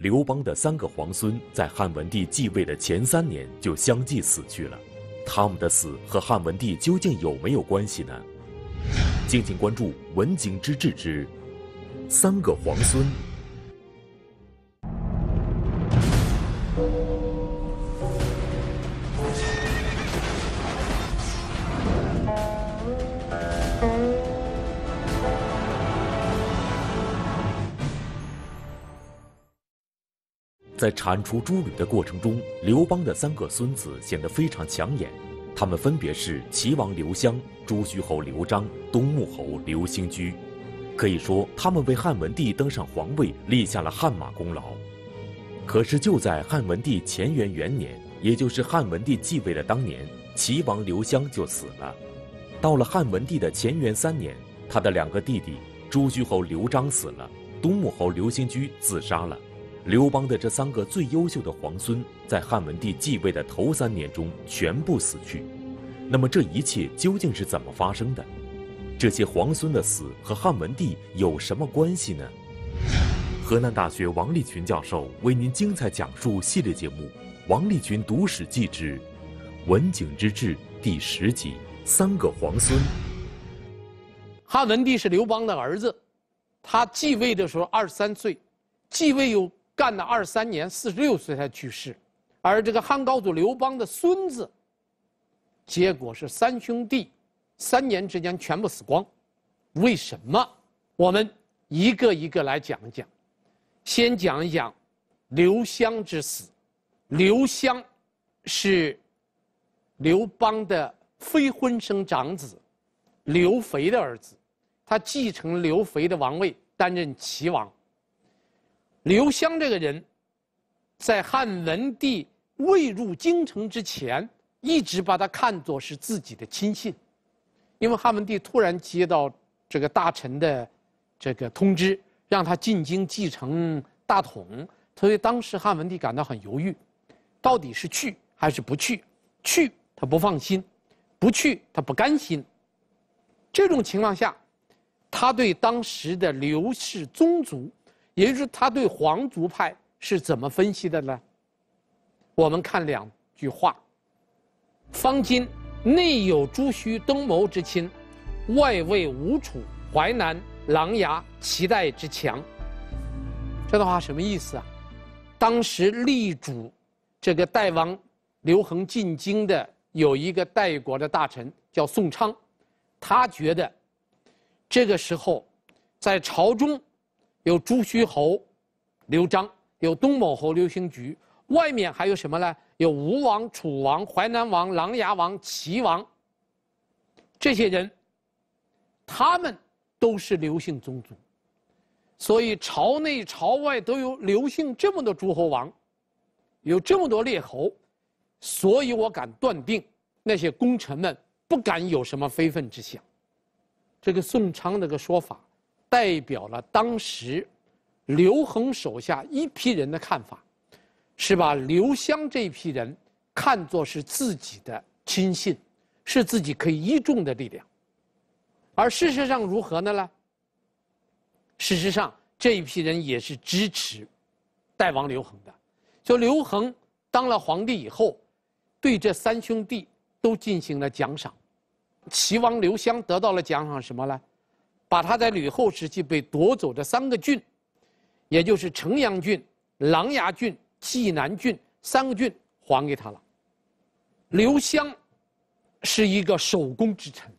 刘邦的三个皇孙在汉文帝继位的前三年就相继死去了，他们的死和汉文帝究竟有没有关系呢？敬请关注《文景之治之三个皇孙》。在铲除诸吕的过程中，刘邦的三个孙子显得非常抢眼，他们分别是齐王刘襄、朱虚侯刘章、东穆侯刘兴居。可以说，他们为汉文帝登上皇位立下了汗马功劳。可是，就在汉文帝乾元元年，也就是汉文帝继位的当年，齐王刘襄就死了。到了汉文帝的乾元三年，他的两个弟弟朱虚侯刘章死了，东穆侯刘兴居自杀了。刘邦的这三个最优秀的皇孙，在汉文帝继位的头三年中全部死去。那么这一切究竟是怎么发生的？这些皇孙的死和汉文帝有什么关系呢？河南大学王立群教授为您精彩讲述系列节目《王立群读史记之文景之治》第十集《三个皇孙》。汉文帝是刘邦的儿子，他继位的时候二十三岁，继位有。干了二三年，四十六岁才去世。而这个汉高祖刘邦的孙子，结果是三兄弟三年之间全部死光。为什么？我们一个一个来讲一讲。先讲一讲刘襄之死。刘襄是刘邦的非婚生长子，刘肥的儿子，他继承刘肥的王位，担任齐王。刘湘这个人，在汉文帝未入京城之前，一直把他看作是自己的亲信。因为汉文帝突然接到这个大臣的这个通知，让他进京继承大统，所以当时汉文帝感到很犹豫，到底是去还是不去？去他不放心，不去他不甘心。这种情况下，他对当时的刘氏宗族。也就是他对皇族派是怎么分析的呢？我们看两句话：“方今内有朱虚东牟之亲，外为吴楚淮南琅琊齐代之强。”这段话什么意思啊？当时力主这个代王刘恒进京的有一个代国的大臣叫宋昌，他觉得这个时候在朝中。有朱虚侯刘章，有东某侯刘兴菊，外面还有什么呢？有吴王、楚王、淮南王、琅琊王、齐王。这些人，他们都是刘姓宗族，所以朝内朝外都有刘姓这么多诸侯王，有这么多列侯，所以我敢断定，那些功臣们不敢有什么非分之想。这个宋昌那个说法。代表了当时刘恒手下一批人的看法，是把刘襄这一批人看作是自己的亲信，是自己可以依重的力量。而事实上如何呢？事实上这一批人也是支持代王刘恒的。就刘恒当了皇帝以后，对这三兄弟都进行了奖赏。齐王刘襄得到了奖赏，什么呢？把他在吕后时期被夺走的三个郡，也就是城阳郡、琅琊郡、济南郡三个郡还给他了。刘襄是一个守功之臣，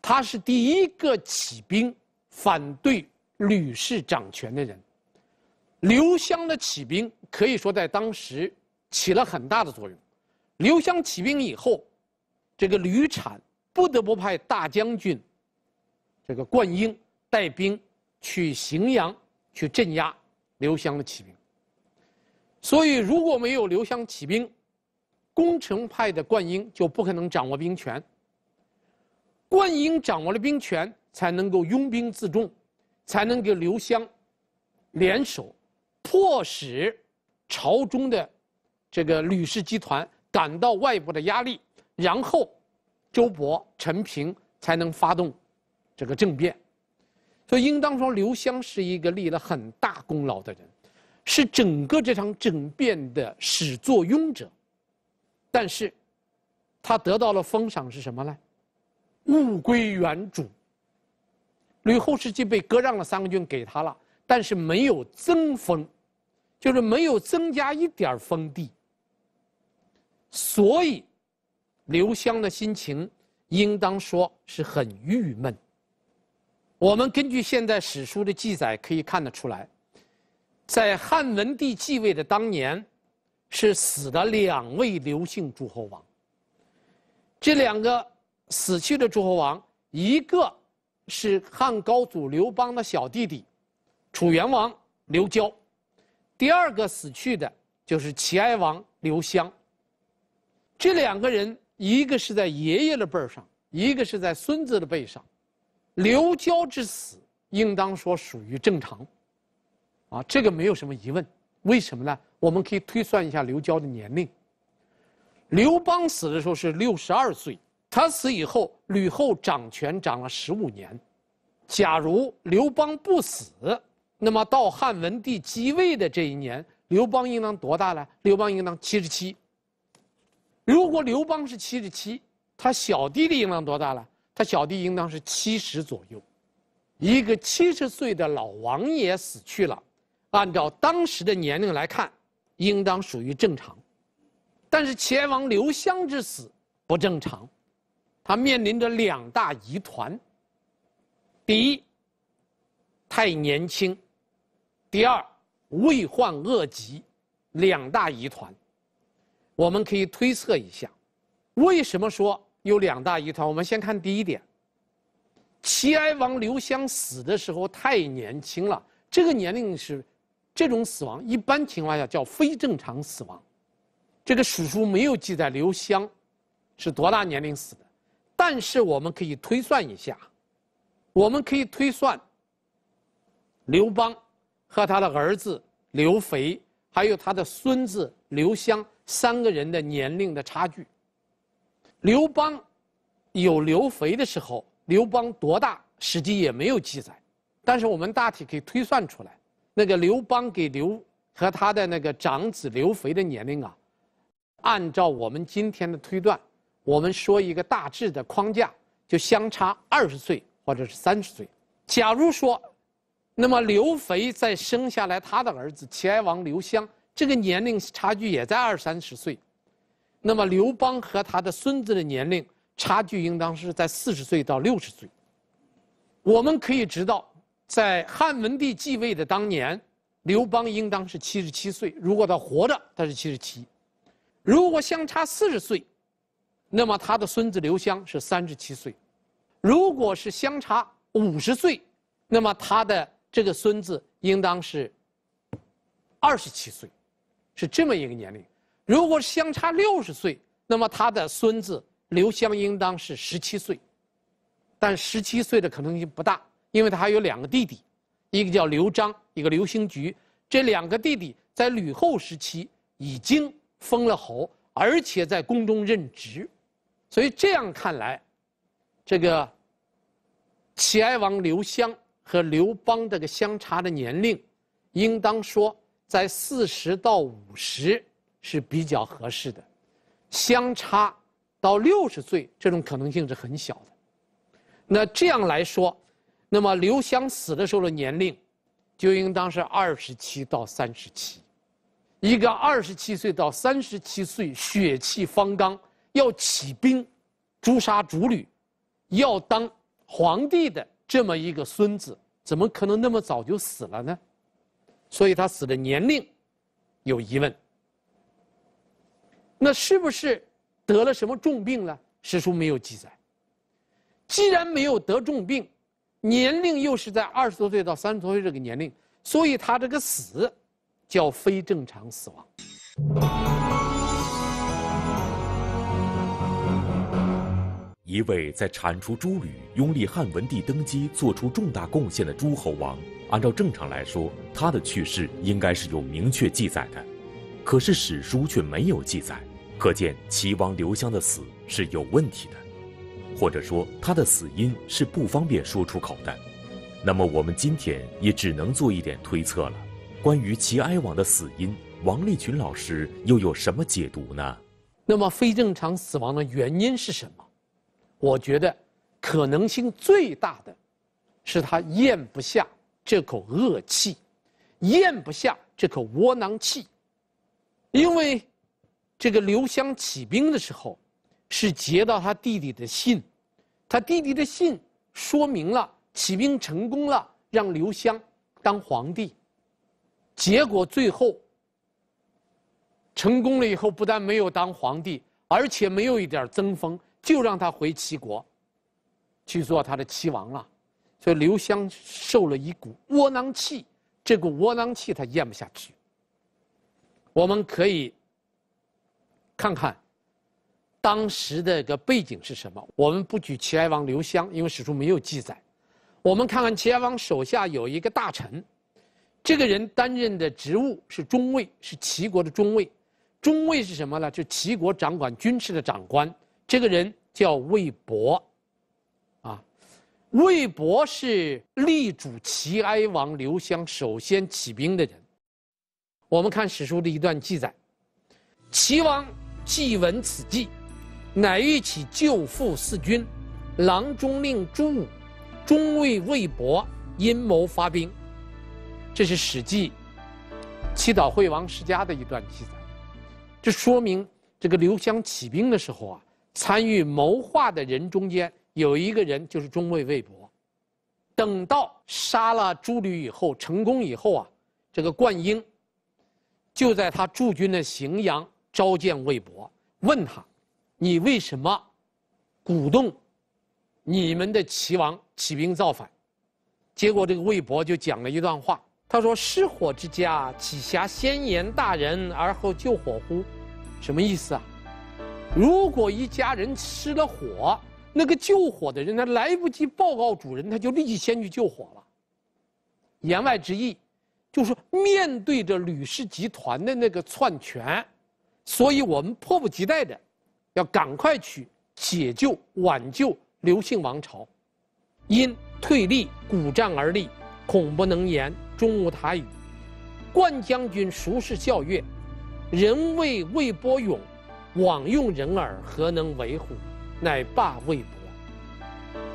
他是第一个起兵反对吕氏掌权的人。刘襄的起兵可以说在当时起了很大的作用。刘襄起兵以后，这个吕产不得不派大将军。这个灌婴带兵去荥阳去镇压刘襄的起兵，所以如果没有刘襄起兵，攻城派的灌婴就不可能掌握兵权。灌婴掌握了兵权，才能够拥兵自重，才能跟刘襄联手，迫使朝中的这个吕氏集团感到外部的压力，然后周勃、陈平才能发动。这个政变，所以应当说，刘湘是一个立了很大功劳的人，是整个这场政变的始作俑者。但是，他得到了封赏是什么呢？物归原主。吕后时期被割让了三个郡给他了，但是没有增封，就是没有增加一点封地。所以，刘湘的心情，应当说是很郁闷。我们根据现在史书的记载，可以看得出来，在汉文帝继位的当年，是死了两位刘姓诸侯王。这两个死去的诸侯王，一个是汉高祖刘邦的小弟弟，楚元王刘交；第二个死去的就是齐哀王刘襄。这两个人，一个是在爷爷的辈儿上，一个是在孙子的辈上。刘交之死，应当说属于正常，啊，这个没有什么疑问。为什么呢？我们可以推算一下刘交的年龄。刘邦死的时候是六十二岁，他死以后，吕后掌权掌了十五年。假如刘邦不死，那么到汉文帝继位的这一年，刘邦应当多大了？刘邦应当七十七。如果刘邦是七十七，他小弟弟应当多大了？他小弟应当是七十左右，一个七十岁的老王爷死去了，按照当时的年龄来看，应当属于正常。但是前王刘襄之死不正常，他面临着两大疑团：第一，太年轻；第二，未患恶疾，两大疑团。我们可以推测一下，为什么说？有两大疑团，我们先看第一点。齐哀王刘襄死的时候太年轻了，这个年龄是这种死亡一般情况下叫非正常死亡。这个史书没有记载刘襄是多大年龄死的，但是我们可以推算一下，我们可以推算刘邦和他的儿子刘肥，还有他的孙子刘襄三个人的年龄的差距。刘邦有刘肥的时候，刘邦多大？史记也没有记载，但是我们大体可以推算出来，那个刘邦给刘和他的那个长子刘肥的年龄啊，按照我们今天的推断，我们说一个大致的框架，就相差二十岁或者是三十岁。假如说，那么刘肥在生下来他的儿子齐哀王刘襄，这个年龄差距也在二三十岁。那么刘邦和他的孙子的年龄差距应当是在四十岁到六十岁。我们可以知道，在汉文帝继位的当年，刘邦应当是七十七岁。如果他活着，他是七十七；如果相差四十岁，那么他的孙子刘襄是三十七岁；如果是相差五十岁，那么他的这个孙子应当是二十七岁，是这么一个年龄。如果相差六十岁，那么他的孙子刘襄应当是十七岁，但十七岁的可能性不大，因为他还有两个弟弟，一个叫刘璋，一个刘兴菊。这两个弟弟在吕后时期已经封了侯，而且在宫中任职，所以这样看来，这个齐哀王刘襄和刘邦这个相差的年龄，应当说在四十到五十。是比较合适的，相差到六十岁这种可能性是很小的。那这样来说，那么刘湘死的时候的年龄，就应当是二十七到三十七。一个二十七岁到三十七岁血气方刚要起兵，诛杀主吕，要当皇帝的这么一个孙子，怎么可能那么早就死了呢？所以他死的年龄有疑问。那是不是得了什么重病呢？史书没有记载。既然没有得重病，年龄又是在二十多岁到三十多岁这个年龄，所以他这个死叫非正常死亡。一位在铲除诸吕、拥立汉文帝登基做出重大贡献的诸侯王，按照正常来说，他的去世应该是有明确记载的，可是史书却没有记载。可见齐王刘襄的死是有问题的，或者说他的死因是不方便说出口的。那么我们今天也只能做一点推测了。关于齐哀王的死因，王立群老师又有什么解读呢？那么非正常死亡的原因是什么？我觉得可能性最大的是他咽不下这口恶气，咽不下这口窝囊气，因为。这个刘湘起兵的时候，是接到他弟弟的信，他弟弟的信说明了起兵成功了，让刘湘当皇帝。结果最后成功了以后，不但没有当皇帝，而且没有一点增封，就让他回齐国去做他的齐王了。所以刘湘受了一股窝囊气，这股窝囊气他咽不下去。我们可以。看看，当时的个背景是什么？我们不举齐哀王刘襄，因为史书没有记载。我们看看齐哀王手下有一个大臣，这个人担任的职务是中尉，是齐国的中尉。中尉是什么呢？就齐国掌管军事的长官。这个人叫魏博，啊，魏博是力主齐哀王刘襄首先起兵的人。我们看史书的一段记载，齐王。既闻此计，乃欲起救父四军，郎中令朱武，中尉魏博阴谋发兵。这是《史记》七岛惠王世家的一段记载。这说明这个刘襄起兵的时候啊，参与谋划的人中间有一个人就是中尉魏博。等到杀了朱吕以后成功以后啊，这个灌婴就在他驻军的荥阳。召见魏博，问他：“你为什么鼓动你们的齐王起兵造反？”结果这个魏博就讲了一段话，他说：“失火之家，岂暇先言大人而后救火乎？”什么意思啊？如果一家人失了火，那个救火的人他来不及报告主人，他就立即先去救火了。言外之意，就是面对着吕氏集团的那个篡权。所以，我们迫不及待的，要赶快去解救、挽救刘姓王朝。因退立，鼓战而立，恐不能言，终无他语。冠将军熟视笑曰：“人谓魏伯勇，枉用人耳，何能为乎？”乃罢魏博。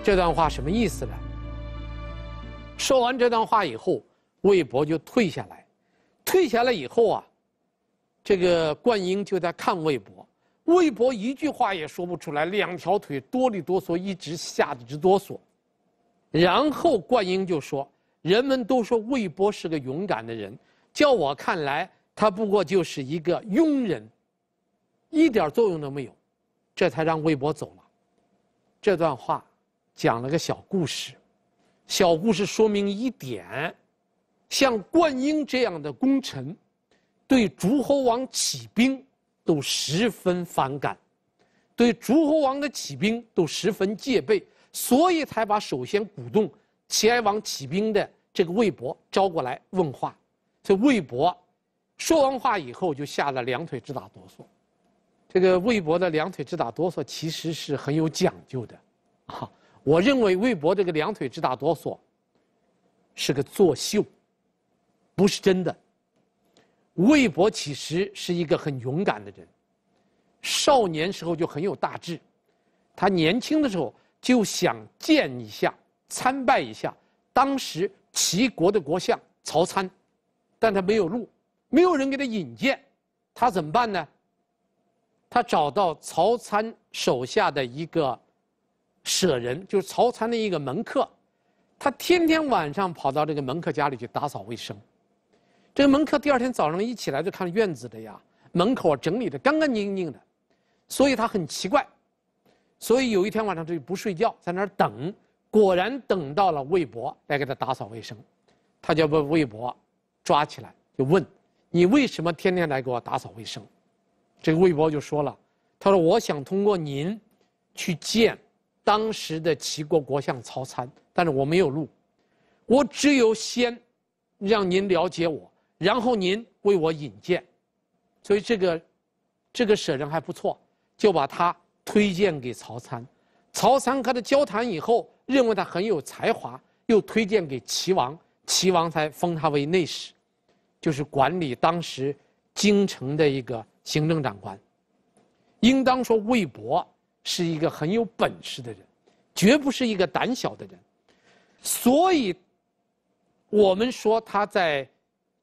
这段话什么意思呢？说完这段话以后，魏博就退下来。退下来以后啊。这个灌英就在看魏博，魏博一句话也说不出来，两条腿哆里哆嗦，一直吓得直哆嗦。然后灌英就说：“人们都说魏博是个勇敢的人，叫我看来他不过就是一个庸人，一点作用都没有。”这才让魏博走了。这段话讲了个小故事，小故事说明一点：像灌英这样的功臣。对诸侯王起兵都十分反感，对诸侯王的起兵都十分戒备，所以才把首先鼓动齐哀王起兵的这个魏博招过来问话。这魏博说完话以后，就吓得两腿直打哆嗦。这个魏博的两腿直打哆嗦，其实是很有讲究的，啊，我认为魏博这个两腿直打哆嗦是个作秀，不是真的。魏博其实是一个很勇敢的人，少年时候就很有大志，他年轻的时候就想见一下、参拜一下当时齐国的国相曹参，但他没有路，没有人给他引荐，他怎么办呢？他找到曹参手下的一个舍人，就是曹参的一个门客，他天天晚上跑到这个门客家里去打扫卫生。这个门客第二天早上一起来就看院子的呀，门口整理的干干净净的，所以他很奇怪，所以有一天晚上就不睡觉在那儿等，果然等到了魏博来给他打扫卫生，他就把魏博抓起来就问：“你为什么天天来给我打扫卫生？”这个魏博就说了：“他说我想通过您去见当时的齐国国相曹参，但是我没有路，我只有先让您了解我。”然后您为我引荐，所以这个，这个舍人还不错，就把他推荐给曹参。曹参和他交谈以后，认为他很有才华，又推荐给齐王，齐王才封他为内史，就是管理当时京城的一个行政长官。应当说，魏博是一个很有本事的人，绝不是一个胆小的人。所以，我们说他在。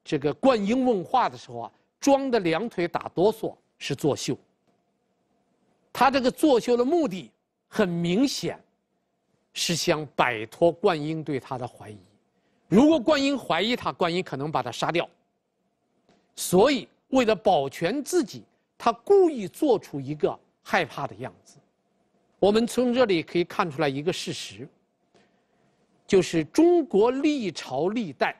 这个冠英问话的时候啊，装的两腿打哆嗦是作秀。他这个作秀的目的很明显，是想摆脱冠英对他的怀疑。如果冠英怀疑他，冠英可能把他杀掉。所以，为了保全自己，他故意做出一个害怕的样子。我们从这里可以看出来一个事实，就是中国历朝历代。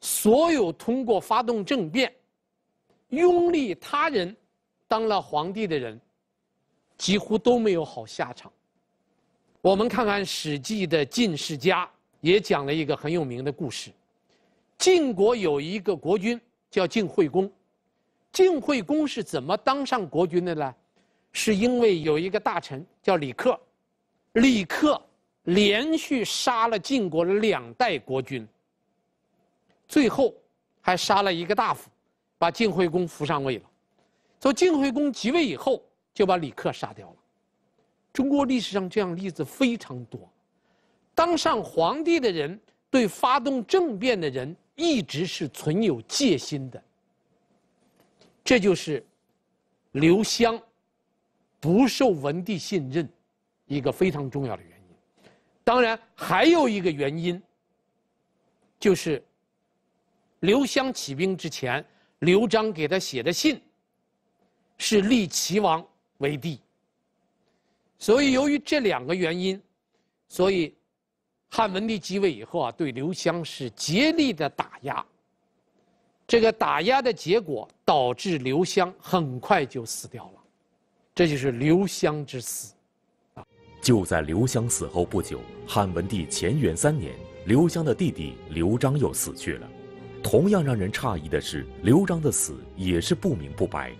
所有通过发动政变，拥立他人当了皇帝的人，几乎都没有好下场。我们看看《史记》的晋世家，也讲了一个很有名的故事。晋国有一个国君叫晋惠公，晋惠公是怎么当上国君的呢？是因为有一个大臣叫李克，李克连续杀了晋国两代国君。最后，还杀了一个大夫，把晋惠公扶上位了。以晋惠公即位以后，就把李克杀掉了。中国历史上这样例子非常多。当上皇帝的人对发动政变的人一直是存有戒心的。这就是刘湘不受文帝信任一个非常重要的原因。当然，还有一个原因，就是。刘襄起兵之前，刘璋给他写的信，是立齐王为帝。所以，由于这两个原因，所以汉文帝继位以后啊，对刘襄是竭力的打压。这个打压的结果，导致刘襄很快就死掉了。这就是刘襄之死。就在刘襄死后不久，汉文帝前元三年，刘襄的弟弟刘璋又死去了。同样让人诧异的是，刘璋的死也是不明不白。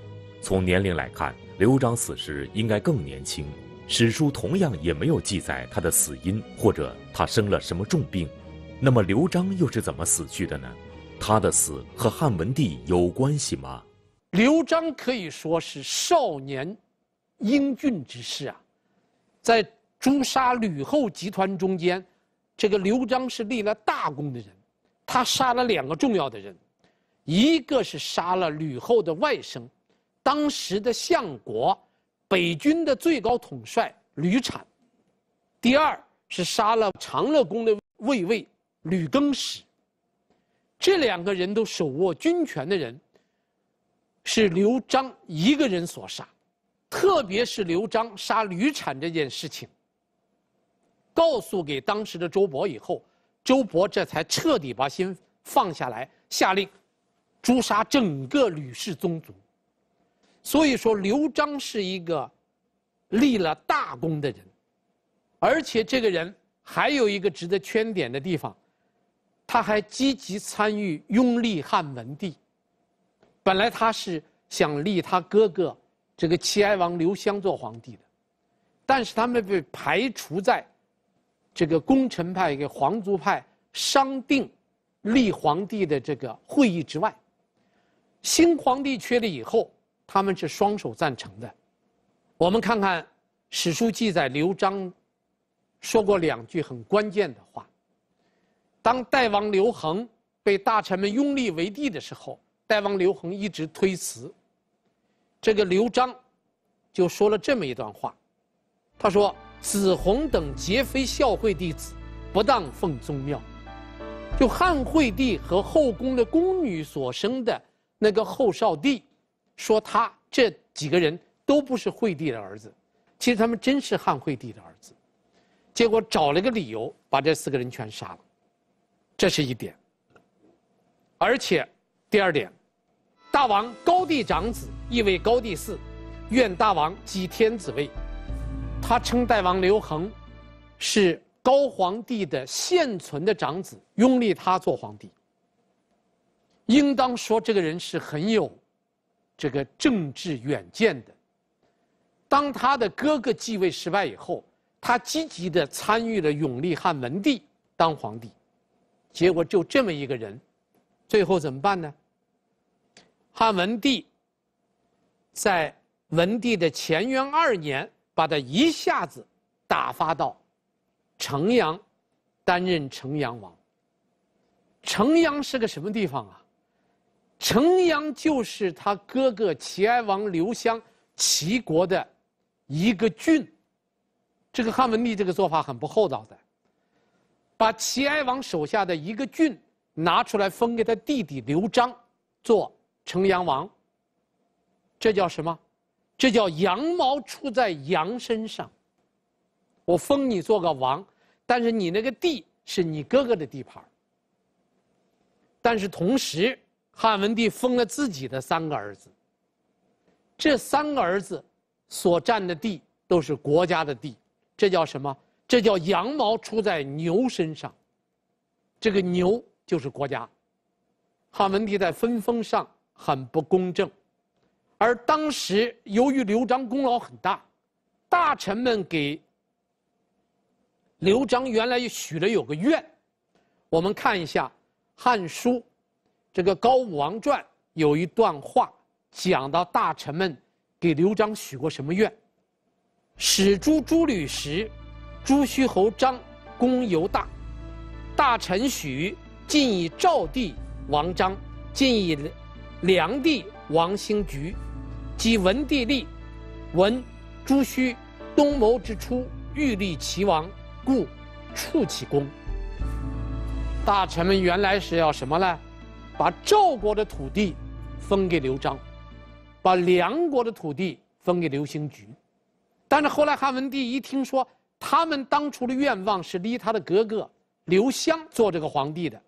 从年龄来看，刘璋死时应该更年轻。史书同样也没有记载他的死因，或者他生了什么重病。那么刘璋又是怎么死去的呢？他的死和汉文帝有关系吗？刘璋可以说是少年英俊之士啊，在诛杀吕后集团中间，这个刘璋是立了大功的人。他杀了两个重要的人，一个是杀了吕后的外甥，当时的相国、北军的最高统帅吕产；第二是杀了长乐宫的卫尉吕更始。这两个人都手握军权的人，是刘璋一个人所杀。特别是刘璋杀吕产这件事情，告诉给当时的周勃以后。周勃这才彻底把心放下来，下令诛杀整个吕氏宗族。所以说，刘璋是一个立了大功的人，而且这个人还有一个值得圈点的地方，他还积极参与拥立汉文帝。本来他是想立他哥哥这个齐哀王刘襄做皇帝的，但是他们被排除在。这个功臣派跟皇族派商定立皇帝的这个会议之外，新皇帝确立以后，他们是双手赞成的。我们看看史书记载，刘璋说过两句很关键的话。当代王刘恒被大臣们拥立为帝的时候，代王刘恒一直推辞。这个刘璋就说了这么一段话，他说。子弘等皆非孝惠弟子，不当奉宗庙。就汉惠帝和后宫的宫女所生的那个后少帝，说他这几个人都不是惠帝的儿子。其实他们真是汉惠帝的儿子，结果找了个理由把这四个人全杀了，这是一点。而且，第二点，大王高帝长子，亦为高帝嗣，愿大王继天子位。他称代王刘恒是高皇帝的现存的长子，拥立他做皇帝。应当说，这个人是很有这个政治远见的。当他的哥哥继位失败以后，他积极的参与了永历汉文帝当皇帝。结果就这么一个人，最后怎么办呢？汉文帝在文帝的乾元二年。把他一下子打发到城阳，担任城阳王。城阳是个什么地方啊？城阳就是他哥哥齐哀王刘襄齐国的一个郡。这个汉文帝这个做法很不厚道的，把齐哀王手下的一个郡拿出来封给他弟弟刘璋做城阳王。这叫什么？这叫羊毛出在羊身上，我封你做个王，但是你那个地是你哥哥的地盘。但是同时，汉文帝封了自己的三个儿子，这三个儿子所占的地都是国家的地，这叫什么？这叫羊毛出在牛身上，这个牛就是国家。汉文帝在分封上很不公正。而当时由于刘璋功劳很大，大臣们给刘璋原来也许了有个愿，我们看一下《汉书》这个高武王传有一段话，讲到大臣们给刘璋许过什么愿。使诸诸吕时，朱虚侯张公尤大，大臣许晋以赵帝王张，晋以梁帝王兴举。即文帝立文朱虚东谋之初，欲立齐王，故处其功。大臣们原来是要什么呢？把赵国的土地分给刘璋，把梁国的土地分给刘兴局。但是后来汉文帝一听说他们当初的愿望是立他的哥哥刘襄做这个皇帝的，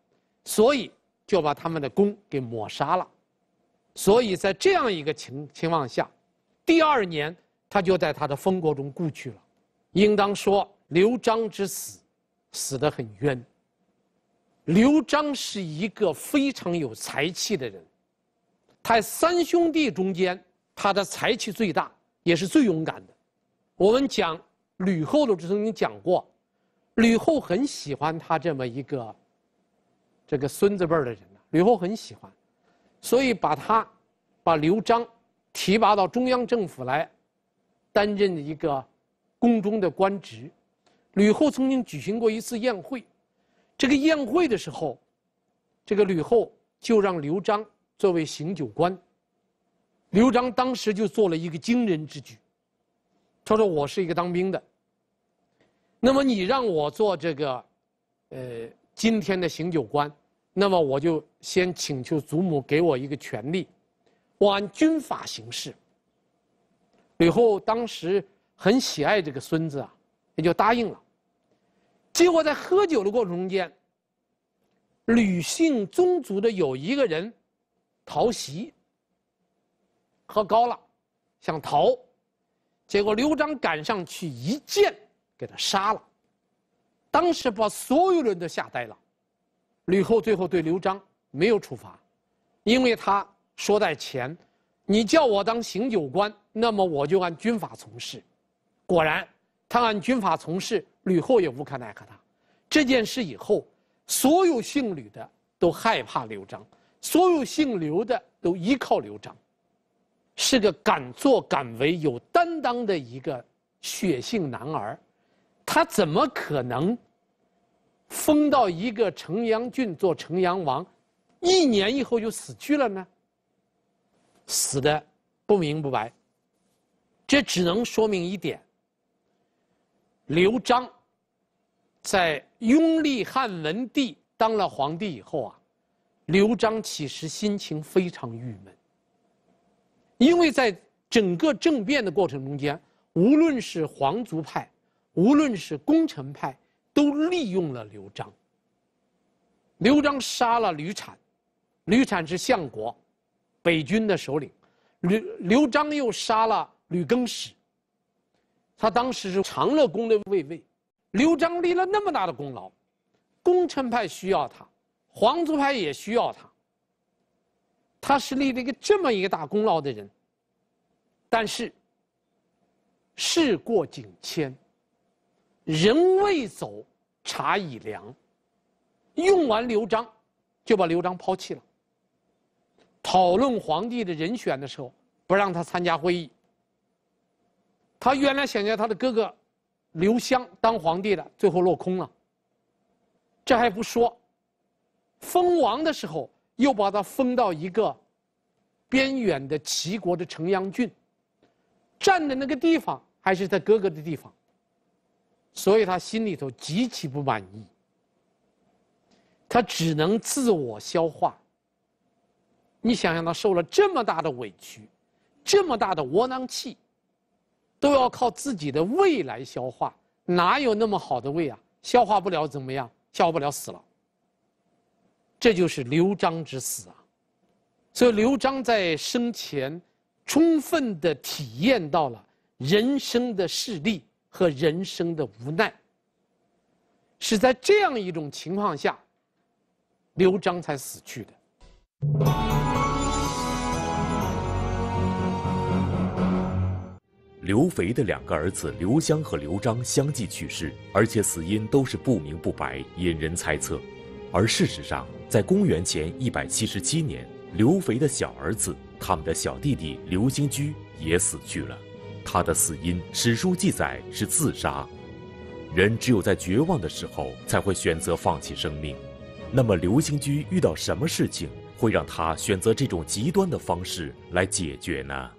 所以就把他们的功给抹杀了。所以在这样一个情情况下，第二年他就在他的封国中故去了。应当说，刘璋之死死得很冤。刘璋是一个非常有才气的人，他三兄弟中间，他的才气最大，也是最勇敢的。我们讲吕后时候曾经讲过，吕后很喜欢他这么一个这个孙子辈儿的人呢，吕后很喜欢。所以，把他把刘璋提拔到中央政府来担任一个宫中的官职。吕后曾经举行过一次宴会，这个宴会的时候，这个吕后就让刘璋作为行酒官。刘璋当时就做了一个惊人之举，他说：“我是一个当兵的，那么你让我做这个，呃，今天的行酒官。”那么我就先请求祖母给我一个权利，我按军法行事。吕后当时很喜爱这个孙子啊，也就答应了。结果在喝酒的过程中间，吕姓宗族的有一个人逃席，喝高了想逃，结果刘璋赶上去一剑给他杀了，当时把所有人都吓呆了。吕后最后对刘璋没有处罚，因为他说在前，你叫我当醒酒官，那么我就按军法从事。果然，他按军法从事，吕后也无可奈何他。这件事以后，所有姓吕的都害怕刘璋，所有姓刘的都依靠刘璋，是个敢作敢为、有担当的一个血性男儿，他怎么可能？封到一个城阳郡做城阳王，一年以后就死去了呢。死的不明不白。这只能说明一点：刘璋在拥立汉文帝当了皇帝以后啊，刘璋其实心情非常郁闷，因为在整个政变的过程中间，无论是皇族派，无论是功臣派。都利用了刘璋。刘璋杀了吕产，吕产是相国，北军的首领。刘刘璋又杀了吕更始。他当时是长乐宫的卫尉。刘璋立了那么大的功劳，功臣派需要他，皇族派也需要他。他是立了一个这么一个大功劳的人，但是事过境迁，人未走。茶已凉，用完刘璋，就把刘璋抛弃了。讨论皇帝的人选的时候，不让他参加会议。他原来想叫他的哥哥刘湘当皇帝的，最后落空了。这还不说，封王的时候又把他封到一个边远的齐国的城阳郡，站的那个地方还是他哥哥的地方。所以他心里头极其不满意，他只能自我消化。你想想，他受了这么大的委屈，这么大的窝囊气，都要靠自己的胃来消化，哪有那么好的胃啊？消化不了怎么样？消化不了死了。这就是刘璋之死啊！所以刘璋在生前充分的体验到了人生的势力。和人生的无奈，是在这样一种情况下，刘璋才死去的。刘肥的两个儿子刘襄和刘璋相继去世，而且死因都是不明不白，引人猜测。而事实上，在公元前一百七十七年，刘肥的小儿子，他们的小弟弟刘兴居也死去了。他的死因史书记载是自杀，人只有在绝望的时候才会选择放弃生命。那么刘兴居遇到什么事情会让他选择这种极端的方式来解决呢？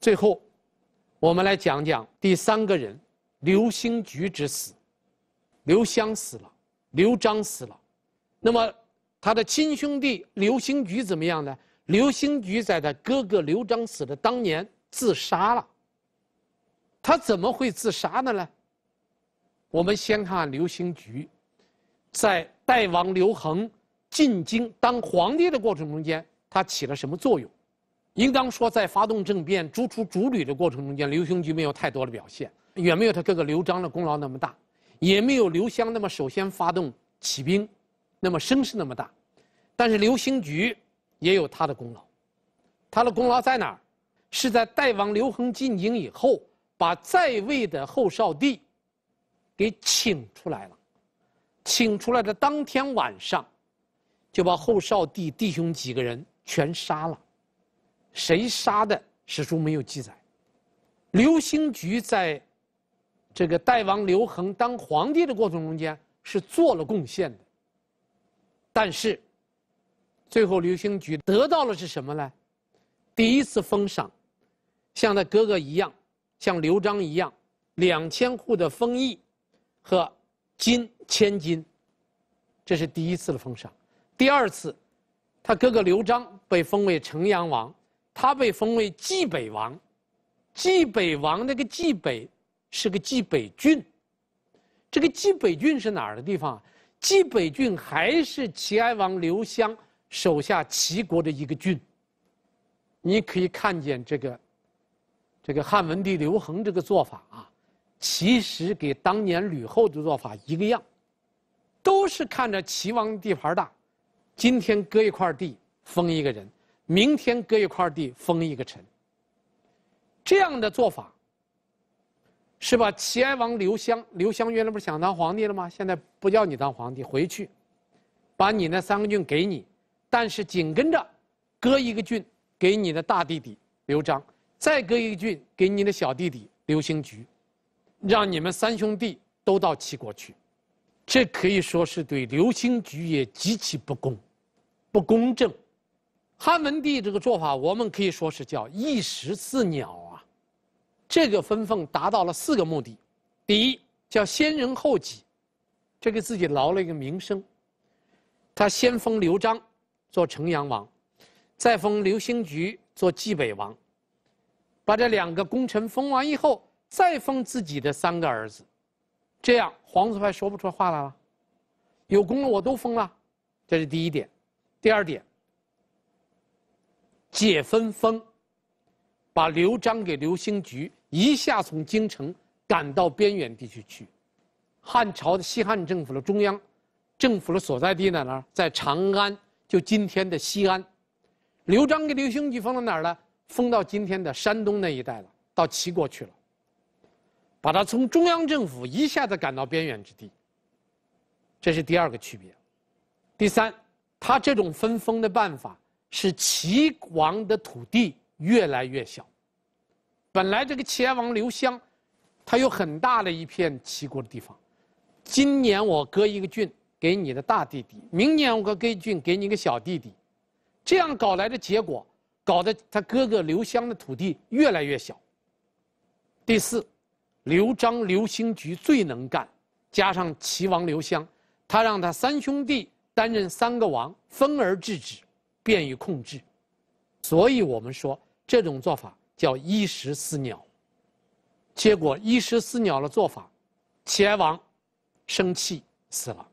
最后，我们来讲讲第三个人，刘兴菊之死。刘湘死了，刘璋死了，那么他的亲兄弟刘兴菊怎么样呢？刘兴菊在他哥哥刘璋死的当年自杀了。他怎么会自杀的呢？我们先看刘兴菊，在代王刘恒进京当皇帝的过程中间，他起了什么作用？应当说，在发动政变逐出主旅的过程中间，刘兴菊没有太多的表现，远没有他哥哥刘璋的功劳那么大，也没有刘湘那么首先发动起兵，那么声势那么大。但是刘兴菊也有他的功劳，他的功劳在哪儿？是在代王刘恒进京以后。把在位的后少帝给请出来了，请出来的当天晚上，就把后少帝弟兄几个人全杀了，谁杀的史书没有记载。刘兴菊在，这个代王刘恒当皇帝的过程中间是做了贡献的，但是，最后刘兴菊得到了是什么呢？第一次封赏，像他哥哥一样。像刘璋一样，两千户的封邑和金千金，这是第一次的封赏。第二次，他哥哥刘璋被封为城阳王，他被封为冀北王。冀北王那个冀北，是个冀北郡。这个冀北郡是哪儿的地方啊？冀北郡还是齐哀王刘襄手下齐国的一个郡。你可以看见这个。这个汉文帝刘恒这个做法啊，其实给当年吕后的做法一个样，都是看着齐王地盘大，今天割一块地封一个人，明天割一块地封一个臣。这样的做法，是把齐哀王刘襄，刘襄原来不是想当皇帝了吗？现在不叫你当皇帝，回去，把你那三个郡给你，但是紧跟着，割一个郡给你的大弟弟刘璋。再割一郡给你的小弟弟刘兴菊，让你们三兄弟都到齐国去，这可以说是对刘兴菊也极其不公、不公正。汉文帝这个做法，我们可以说是叫一石四鸟啊！这个分封达到了四个目的：第一，叫先人后己，这给自己捞了一个名声。他先封刘璋做城阳王，再封刘兴菊做济北王。把这两个功臣封完以后，再封自己的三个儿子，这样皇子派说不出话来了。有功劳我都封了，这是第一点。第二点，解分封，把刘璋给刘兴局一下从京城赶到边远地区去。汉朝的西汉政府的中央政府的所在地在哪儿？在长安，就今天的西安。刘璋给刘兴局封到哪儿了？封到今天的山东那一带了，到齐国去了，把他从中央政府一下子赶到边远之地。这是第二个区别。第三，他这种分封的办法使齐王的土地越来越小。本来这个齐哀王刘襄，他有很大的一片齐国的地方。今年我割一个郡给你的大弟弟，明年我割个郡给你个小弟弟，这样搞来的结果。搞得他哥哥刘湘的土地越来越小。第四，刘璋、刘兴菊最能干，加上齐王刘湘，他让他三兄弟担任三个王，分而治之，便于控制。所以我们说，这种做法叫一石四鸟。结果一石四鸟的做法，齐哀王生气死了。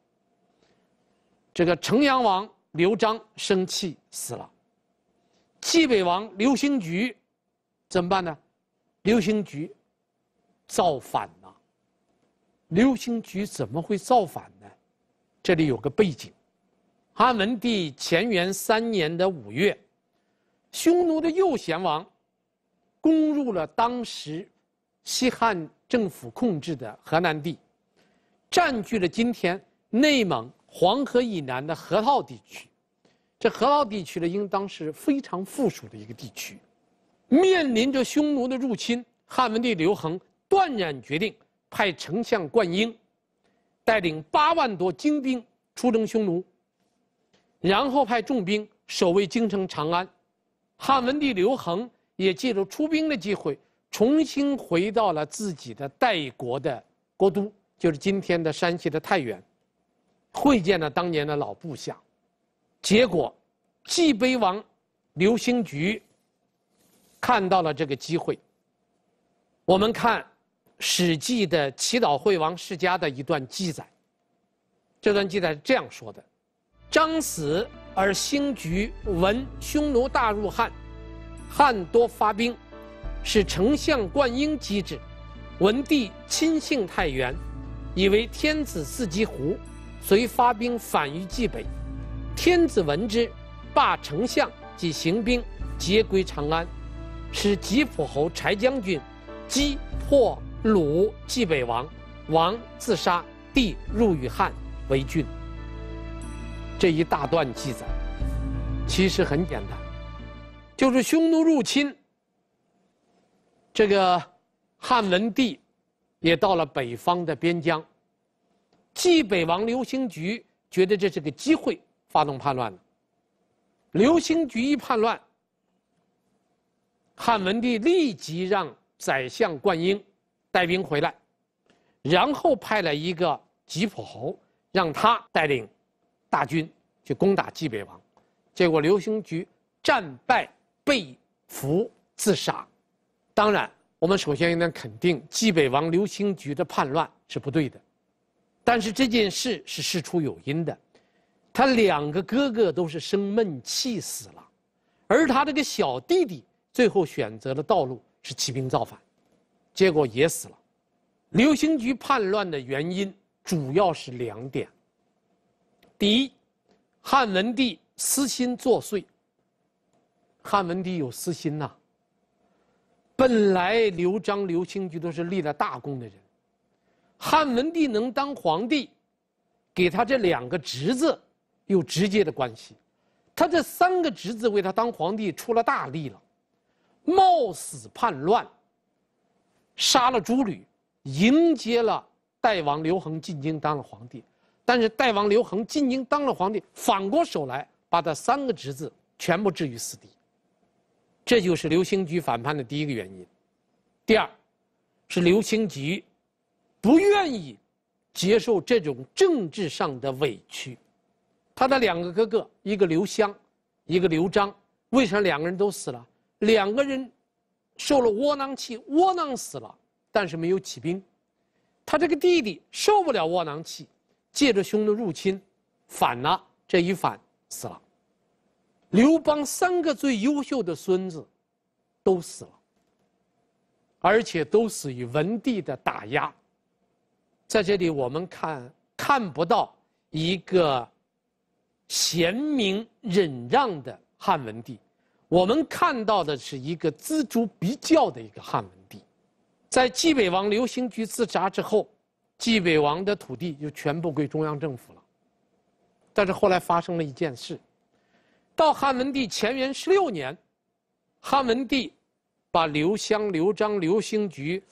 这个成阳王刘璋生气死了。西北王刘兴菊怎么办呢？刘兴菊造反呐！刘兴菊怎么会造反呢？这里有个背景：汉文帝乾元三年的五月，匈奴的右贤王攻入了当时西汉政府控制的河南地，占据了今天内蒙黄河以南的河套地区。这河套地区呢，应当是非常富庶的一个地区，面临着匈奴的入侵。汉文帝刘恒断然决定派丞相灌婴带领八万多精兵出征匈奴，然后派重兵守卫京城长安。汉文帝刘恒也借着出兵的机会，重新回到了自己的代国的国都，就是今天的山西的太原，会见了当年的老部下。结果，济北王刘兴菊看到了这个机会。我们看《史记》的《齐悼惠王世家》的一段记载，这段记载是这样说的：“张死而兴渠闻匈奴大入汉，汉多发兵，使丞相灌婴击之。文帝亲幸太原，以为天子自及胡，遂发兵反于济北。”天子闻之，罢丞相及行兵，皆归长安，使吉普侯柴将军击破鲁济北王，王自杀，帝入与汉为郡。这一大段记载，其实很简单，就是匈奴入侵，这个汉文帝也到了北方的边疆，济北王刘兴举觉得这是个机会。发动叛乱的刘兴渠一叛乱，汉文帝立即让宰相灌婴带兵回来，然后派了一个吉普侯让他带领大军去攻打蓟北王，结果刘兴渠战败被俘自杀。当然，我们首先应该肯定蓟北王刘兴渠的叛乱是不对的，但是这件事是事出有因的。他两个哥哥都是生闷气死了，而他这个小弟弟最后选择的道路是起兵造反，结果也死了。刘兴局叛乱的原因主要是两点。第一，汉文帝私心作祟。汉文帝有私心呐。本来刘璋、刘兴局都是立了大功的人，汉文帝能当皇帝，给他这两个侄子。有直接的关系，他这三个侄子为他当皇帝出了大力了，冒死叛乱，杀了朱吕，迎接了代王刘恒进京当了皇帝。但是代王刘恒进京当了皇帝，反过手来把他三个侄子全部置于死地。这就是刘兴举反叛的第一个原因。第二，是刘兴举不愿意接受这种政治上的委屈。他的两个哥哥，一个刘襄，一个刘璋，为啥两个人都死了？两个人受了窝囊气，窝囊死了，但是没有起兵。他这个弟弟受不了窝囊气，借着兄的入侵，反了。这一反死了。刘邦三个最优秀的孙子都死了，而且都死于文帝的打压。在这里我们看看不到一个。贤明忍让的汉文帝，我们看到的是一个锱铢必较的一个汉文帝。在济北王刘兴居自杀之后，济北王的土地就全部归中央政府了。但是后来发生了一件事，到汉文帝乾元十六年，汉文帝把刘襄、刘璋、刘兴居，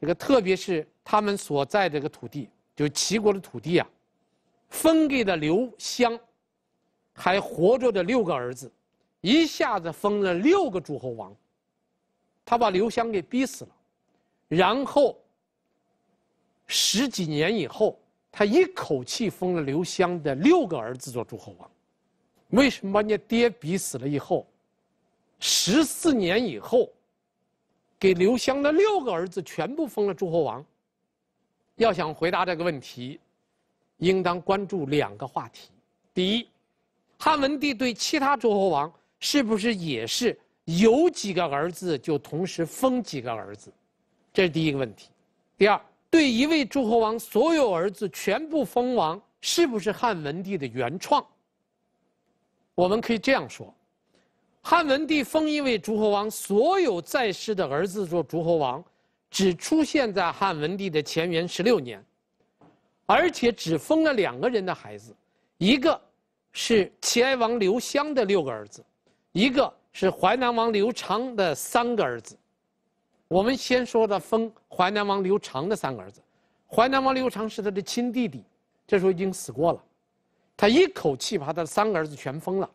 这个特别是他们所在这个土地，就齐国的土地啊。封给了刘襄，还活着的六个儿子，一下子封了六个诸侯王。他把刘襄给逼死了，然后十几年以后，他一口气封了刘襄的六个儿子做诸侯王。为什么把你爹逼死了以后，十四年以后，给刘襄的六个儿子全部封了诸侯王？要想回答这个问题。应当关注两个话题：第一，汉文帝对其他诸侯王是不是也是有几个儿子就同时封几个儿子？这是第一个问题。第二，对一位诸侯王所有儿子全部封王，是不是汉文帝的原创？我们可以这样说：汉文帝封一位诸侯王所有在世的儿子做诸侯王，只出现在汉文帝的前元十六年。而且只封了两个人的孩子，一个，是齐哀王刘襄的六个儿子，一个是淮南王刘长的三个儿子。我们先说的封淮南王刘长的三个儿子，淮南王刘长是他的亲弟弟，这时候已经死过了。他一口气把他的三个儿子全封了。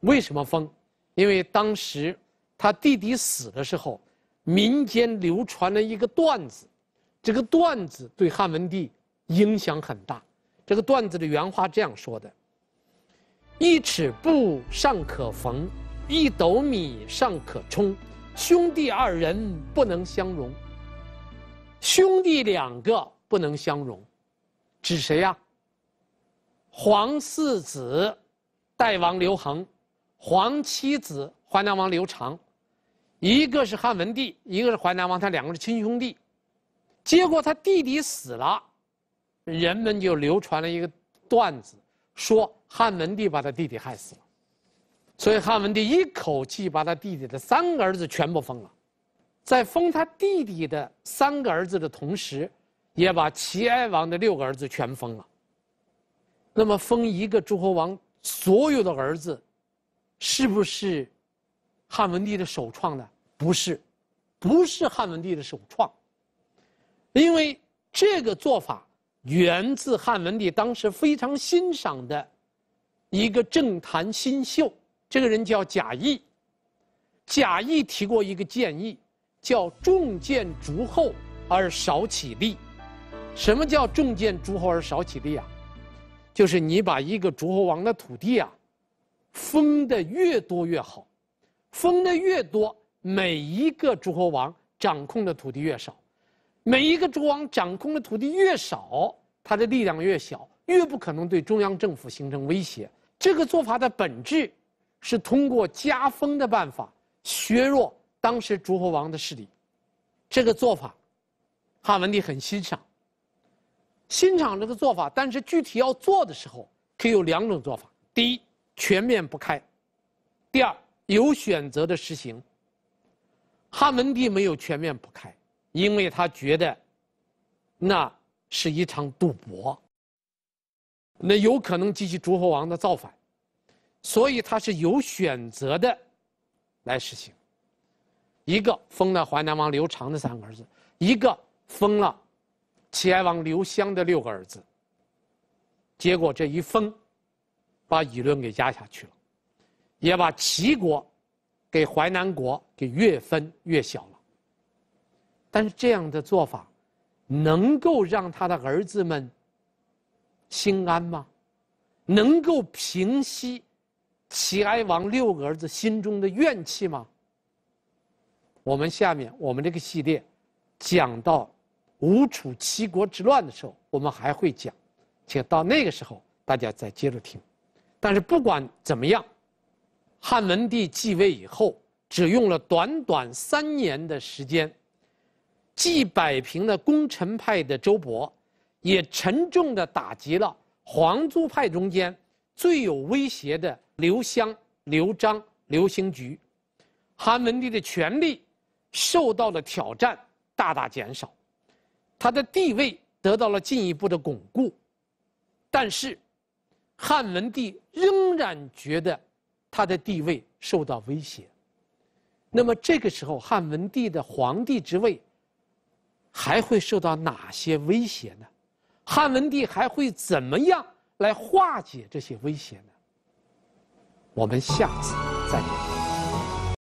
为什么封？因为当时他弟弟死的时候，民间流传了一个段子。这个段子对汉文帝影响很大。这个段子的原话这样说的：“一尺布尚可缝，一斗米尚可充，兄弟二人不能相容。”兄弟两个不能相容，指谁呀？皇四子代王刘恒，皇七子淮南王刘长，一个是汉文帝，一个是淮南王，他两个是亲兄弟。结果他弟弟死了，人们就流传了一个段子，说汉文帝把他弟弟害死了，所以汉文帝一口气把他弟弟的三个儿子全部封了，在封他弟弟的三个儿子的同时，也把齐哀王的六个儿子全封了。那么封一个诸侯王所有的儿子，是不是汉文帝的首创呢？不是，不是汉文帝的首创。因为这个做法源自汉文帝当时非常欣赏的一个政坛新秀，这个人叫贾谊。贾谊提过一个建议，叫“重建诸侯而少起立”。什么叫“重建诸侯而少起立”啊？就是你把一个诸侯王的土地啊，封的越多越好，封的越多，每一个诸侯王掌控的土地越少。每一个诸侯王掌控的土地越少，他的力量越小，越不可能对中央政府形成威胁。这个做法的本质，是通过加封的办法削弱当时诸侯王的势力。这个做法，汉文帝很欣赏，欣赏这个做法。但是具体要做的时候，可以有两种做法：第一，全面不开；第二，有选择的实行。汉文帝没有全面不开。因为他觉得，那是一场赌博，那有可能激起诸侯王的造反，所以他是有选择的来实行。一个封了淮南王刘长的三个儿子，一个封了齐哀王刘襄的六个儿子。结果这一封，把舆论给压下去了，也把齐国给淮南国给越分越小。但是这样的做法，能够让他的儿子们心安吗？能够平息齐哀王六个儿子心中的怨气吗？我们下面我们这个系列讲到吴楚七国之乱的时候，我们还会讲，请到那个时候大家再接着听。但是不管怎么样，汉文帝继位以后，只用了短短三年的时间。既摆平了功臣派的周勃，也沉重地打击了皇族派中间最有威胁的刘襄、刘璋、刘兴菊，汉文帝的权力受到了挑战，大大减少，他的地位得到了进一步的巩固，但是汉文帝仍然觉得他的地位受到威胁，那么这个时候，汉文帝的皇帝之位。还会受到哪些威胁呢？汉文帝还会怎么样来化解这些威胁呢？我们下次再见。